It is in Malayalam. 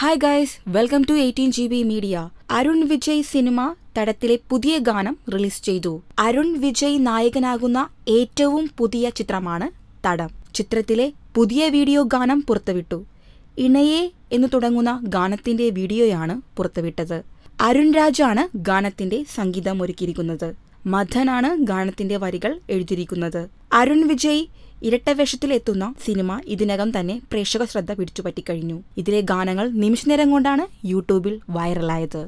hi guys welcome to eighteen G B media Arun Vijay cinema തടത്തിലെ പുതിയ ഗാനം റിലീസ് ചെയ്തു അരുൺ വിജയ് നായകനാകുന്ന ഏറ്റവും പുതിയ ചിത്രമാണ് തടം ചിത്രത്തിലെ പുതിയ വീഡിയോ ഗാനം പുറത്തുവിട്ടു ഇണയെ എന്ന് തുടങ്ങുന്ന ഗാനത്തിന്റെ വീഡിയോയാണ് പുറത്തുവിട്ടത് അരുൺ രാജാണ് ഗാനത്തിന്റെ സംഗീതം ഒരുക്കിയിരിക്കുന്നത് മഥനാണ് ഗാനത്തിന്റെ വരികൾ എഴുതിയിരിക്കുന്നത് അരുൺ വിജയ് എത്തുന്ന സിനിമ ഇതിനകം തന്നെ പ്രേക്ഷക ശ്രദ്ധ പിടിച്ചുപറ്റിക്കഴിഞ്ഞു ഇതിലെ ഗാനങ്ങൾ നിമിഷനേരം കൊണ്ടാണ് യൂട്യൂബിൽ വൈറലായത്